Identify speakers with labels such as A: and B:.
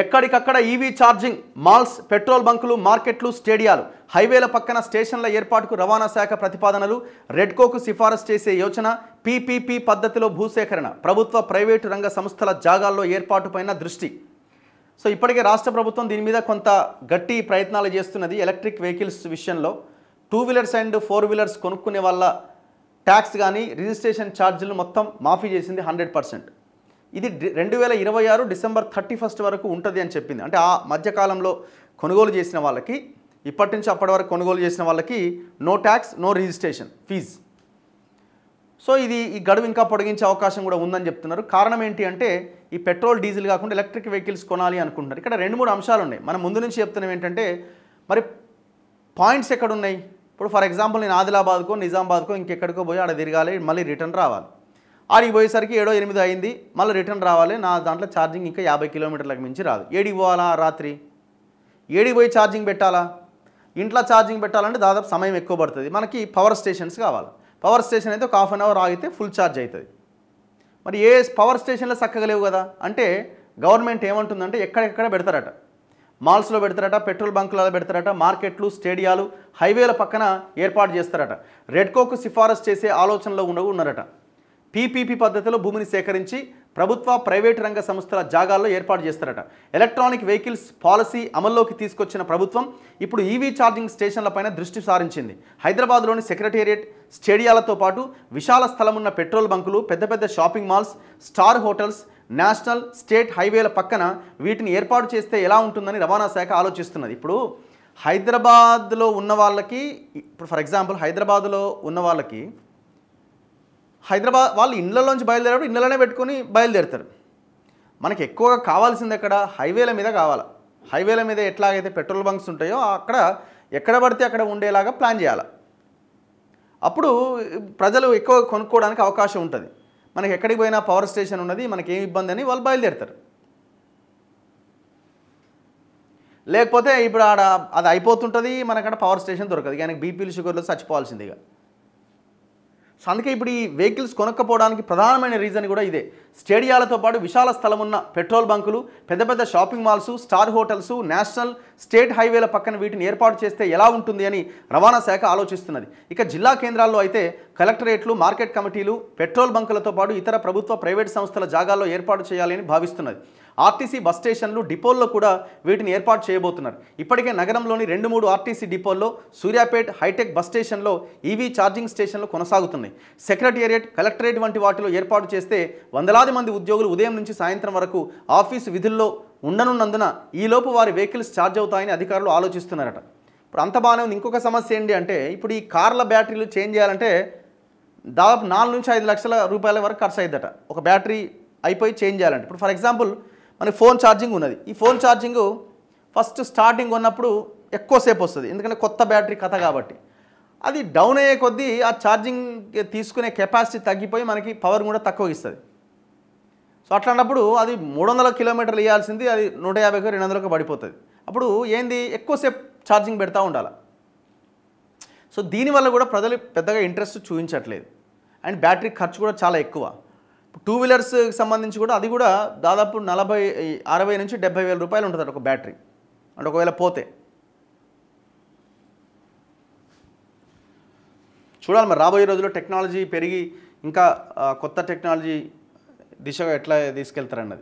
A: ఎక్కడికక్కడ EV charging malls petrol బంకులు మార్కెట్లు స్టేడియాలు హైవేల పక్కన స్టేషన్ల ఏర్పాటుకు రవాణా శాఖ ప్రతిపాదనలు రెడ్కోకు సిఫారసు చేసే యోచన పీపీపీ పద్ధతిలో భూసేకరణ ప్రభుత్వ ప్రైవేటు రంగ సంస్థల జాగాల్లో ఏర్పాటుపైన దృష్టి సో ఇప్పటికే రాష్ట్ర ప్రభుత్వం దీని మీద కొంత గట్టి ప్రయత్నాలు చేస్తున్నది ఎలక్ట్రిక్ వెహికల్స్ విషయంలో two wheelers and four wheelers కొనుక్కునే వాళ్ళ ట్యాక్స్ కానీ రిజిస్ట్రేషన్ ఛార్జీలు మొత్తం మాఫీ చేసింది హండ్రెడ్ పర్సెంట్ ఇది రెండు వేల ఇరవై ఆరు డిసెంబర్ థర్టీ ఫస్ట్ వరకు ఉంటుంది అని చెప్పింది అంటే ఆ మధ్యకాలంలో కొనుగోలు చేసిన వాళ్ళకి ఇప్పటి నుంచి అప్పటి వరకు కొనుగోలు చేసిన వాళ్ళకి no tax no registration fee so ఇది ఈ గడువు ఇంకా పొడిగించే అవకాశం కూడా ఉందని చెప్తున్నారు కారణం ఏంటి అంటే ఈ పెట్రోల్ డీజిల్ కాకుండా ఎలక్ట్రిక్ వెహికల్స్ కొనాలి అనుకుంటున్నారు ఇక్కడ రెండు మూడు అంశాలు ఉన్నాయి మనం ముందు నుంచి చెప్తున్నాం ఏంటంటే మరి పాయింట్స్ ఎక్కడ ఉన్నాయి ఇప్పుడు ఫర్ ఎగ్జాంపుల్ నేను ఆదిలాబాద్కో నిజామాబాద్కో ఇంకెక్కడికో పోయి ఆడ తిరగాలి మళ్ళీ రిటర్న్ రావాలి ఆడికి పోయేసరికి ఏడో ఎనిమిది అయింది మళ్ళీ రిటర్న్ రావాలి నా దాంట్లో ఛార్జింగ్ ఇంకా యాభై కిలోమీటర్లకు మించి రాదు ఏడికి పోవాలా రాత్రి ఏడికి పోయి ఛార్జింగ్ పెట్టాలా ఇంట్లో ఛార్జింగ్ పెట్టాలంటే దాదాపు సమయం ఎక్కువ పడుతుంది మనకి పవర్ స్టేషన్స్ కావాలి పవర్ స్టేషన్ అయితే ఒక హాఫ్ అన్ అవర్ ఆగితే ఫుల్ ఛార్జ్ అవుతుంది మరి ఏ పవర్ స్టేషన్లో చక్కగా లేవు కదా అంటే గవర్నమెంట్ ఏమంటుందంటే ఎక్కడెక్కడ పెడతారట మాల్స్లో పెడతారట పెట్రోల్ బంకులలో పెడతారట మార్కెట్లు స్టేడియాలు హైవేల పక్కన ఏర్పాటు చేస్తారట రెడ్కోకు సిఫారసు చేసే ఆలోచనలో ఉండవు ఉన్నారట పీపీపీ పద్ధతిలో భూమిని సేకరించి ప్రభుత్వ ప్రైవేటు రంగ సంస్థల జాగాల్లో ఏర్పాటు చేస్తారట ఎలక్ట్రానిక్ వెహికల్స్ పాలసీ అమల్లోకి తీసుకొచ్చిన ప్రభుత్వం ఇప్పుడు ఈవీ ఛార్జింగ్ స్టేషన్లపైన దృష్టి సారించింది హైదరాబాద్లోని సెక్రటేరియట్ స్టేడియాలతో పాటు విశాల స్థలమున్న పెట్రోల్ బంకులు పెద్ద పెద్ద shopping malls star hotels national state హైవేల పక్కన వీటిని ఏర్పాటు చేస్తే ఎలా ఉంటుందని రవాణా శాఖ ఆలోచిస్తున్నది ఇప్పుడు హైదరాబాద్లో ఉన్న వాళ్ళకి ఇప్పుడు ఫర్ ఎగ్జాంపుల్ హైదరాబాద్లో ఉన్న వాళ్ళకి హైదరాబాద్ వాళ్ళు ఇండ్లలోంచి బయలుదేరేప్పుడు ఇండ్లలోనే పెట్టుకొని బయలుదేరుతారు మనకి ఎక్కువగా కావాల్సింది ఎక్కడ హైవేల మీద కావాలి హైవేల మీద ఎట్లాగైతే పెట్రోల్ బంక్స్ ఉంటాయో అక్కడ ఎక్కడ పడితే అక్కడ ఉండేలాగా ప్లాన్ చేయాలి అప్పుడు ప్రజలు ఎక్కువ కొనుక్కోవడానికి అవకాశం ఉంటుంది మనకి ఎక్కడికి పోయినా పవర్ స్టేషన్ ఉన్నది మనకి ఏమి ఇబ్బంది అని వాళ్ళు బయలుదేరుతారు లేకపోతే ఇప్పుడు ఆడ అది అయిపోతుంటుంది మనకడ పవర్ స్టేషన్ దొరకదు కానీ బీపీలు షుగర్లు చచ్చిపోవాల్సిందిగా సో అందుకే ఇప్పుడు ఈ వెహికల్స్ కొనక్కపోవడానికి ప్రధానమైన రీజన్ కూడా ఇదే స్టేడియాలతో పాటు విశాల స్థలం ఉన్న పెట్రోల్ బంకులు పెద్ద పెద్ద shopping malls star hotels national state హైవేల పక్కన వీటిని ఏర్పాటు చేస్తే ఎలా ఉంటుంది అని రవాణా శాఖ ఆలోచిస్తున్నది ఇక జిల్లా కేంద్రాల్లో అయితే కలెక్టరేట్లు మార్కెట్ కమిటీలు పెట్రోల్ బంకులతో పాటు ఇతర ప్రభుత్వ ప్రైవేట్ సంస్థల జాగాల్లో ఏర్పాటు చేయాలని భావిస్తున్నది ఆర్టీసీ బస్ స్టేషన్లు డిపోల్లో కూడా వీటిని ఏర్పాటు చేయబోతున్నారు ఇప్పటికే నగరంలోని రెండు మూడు ఆర్టీసీ డిపోల్లో సూర్యాపేట్ హైటెక్ బస్ స్టేషన్లో ఈవీ ఛార్జింగ్ స్టేషన్లు కొనసాగుతున్నాయి ఉన్నాయి సెక్రటేరియట్ కలెక్టరేట్ వంటి వాటిలో ఏర్పాటు చేస్తే వందలాది మంది ఉద్యోగులు ఉదయం నుంచి సాయంత్రం వరకు ఆఫీసు విధుల్లో ఉండనున్నందున ఈలోపు వారి వెహికల్స్ ఛార్జ్ అవుతాయని అధికారులు ఆలోచిస్తున్నారట ఇప్పుడు అంత బాగానే ఉంది ఇంకొక సమస్య ఏంటి అంటే ఇప్పుడు ఈ కార్ల బ్యాటరీలు చేంజ్ చేయాలంటే దాదాపు నాలుగు నుంచి ఐదు లక్షల రూపాయల వరకు ఖర్చు అవుతుందట ఒక బ్యాటరీ అయిపోయి చేంజ్ చేయాలంటే ఇప్పుడు ఫర్ ఎగ్జాంపుల్ మనకి ఫోన్ ఛార్జింగ్ ఉన్నది ఈ ఫోన్ ఛార్జింగ్ ఫస్ట్ స్టార్టింగ్ ఉన్నప్పుడు ఎక్కువసేపు వస్తుంది ఎందుకంటే కొత్త బ్యాటరీ కథ కాబట్టి అది డౌన్ అయ్యే కొద్దీ ఆ ఛార్జింగ్ తీసుకునే కెపాసిటీ తగ్గిపోయి మనకి పవర్ కూడా తక్కువ ఇస్తుంది సో అట్లాంటప్పుడు అది మూడు వందల కిలోమీటర్లు ఇవ్వాల్సింది అది నూట యాభైకి రెండు వందలకు పడిపోతుంది అప్పుడు ఏంది ఎక్కువసేపు ఛార్జింగ్ పెడతా ఉండాలి సో దీనివల్ల కూడా ప్రజలు పెద్దగా ఇంట్రెస్ట్ చూపించట్లేదు అండ్ బ్యాటరీ ఖర్చు కూడా చాలా ఎక్కువ టూ వీలర్స్కి సంబంధించి కూడా అది కూడా దాదాపు నలభై అరవై నుంచి డెబ్బై వేల రూపాయలు ఉంటుంది ఒక బ్యాటరీ అంటే ఒకవేళ పోతే చూడాలి మరి రాబోయే రోజుల్లో టెక్నాలజీ పెరిగి ఇంకా కొత్త టెక్నాలజీ దిశగా ఎట్లా తీసుకెళ్తారన్నది